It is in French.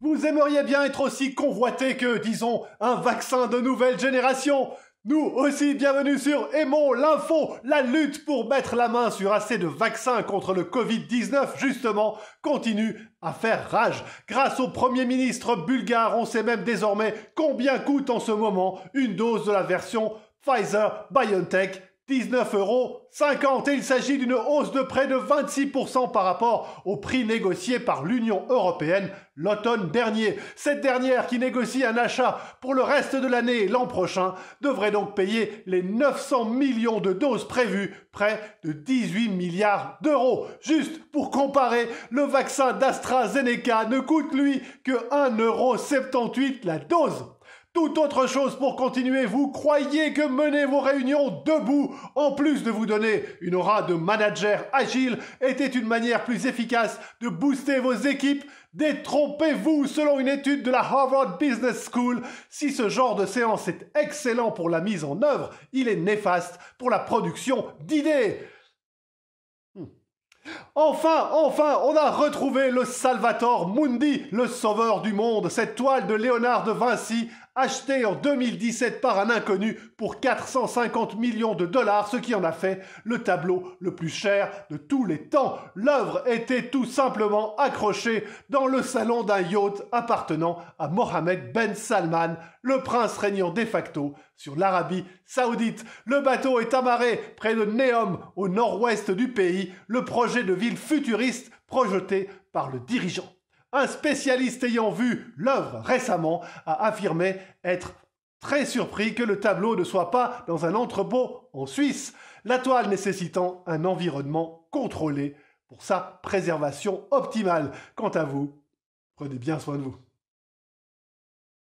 Vous aimeriez bien être aussi convoité que, disons, un vaccin de nouvelle génération Nous aussi, bienvenue sur Aimons l'info, la lutte pour mettre la main sur assez de vaccins contre le Covid-19, justement, continue à faire rage. Grâce au Premier ministre bulgare, on sait même désormais combien coûte en ce moment une dose de la version Pfizer BioNTech 19,50 euros et il s'agit d'une hausse de près de 26% par rapport au prix négocié par l'Union européenne l'automne dernier. Cette dernière qui négocie un achat pour le reste de l'année et l'an prochain devrait donc payer les 900 millions de doses prévues, près de 18 milliards d'euros. Juste pour comparer, le vaccin d'AstraZeneca ne coûte lui que 1,78€ la dose. Tout autre chose pour continuer, vous croyez que mener vos réunions debout, en plus de vous donner une aura de manager agile, était une manière plus efficace de booster vos équipes Détrompez-vous, selon une étude de la Harvard Business School, si ce genre de séance est excellent pour la mise en œuvre, il est néfaste pour la production d'idées. Hmm. Enfin, enfin, on a retrouvé le Salvator Mundi, le sauveur du monde, cette toile de Léonard de Vinci, achetée en 2017 par un inconnu pour 450 millions de dollars, ce qui en a fait le tableau le plus cher de tous les temps. L'œuvre était tout simplement accrochée dans le salon d'un yacht appartenant à Mohamed Ben Salman, le prince régnant de facto sur l'Arabie saoudite. Le bateau est amarré près de Neom, au nord-ouest du pays. Le projet de ville futuriste projeté par le dirigeant. Un spécialiste ayant vu l'œuvre récemment a affirmé être très surpris que le tableau ne soit pas dans un entrepôt en Suisse, la toile nécessitant un environnement contrôlé pour sa préservation optimale. Quant à vous, prenez bien soin de vous.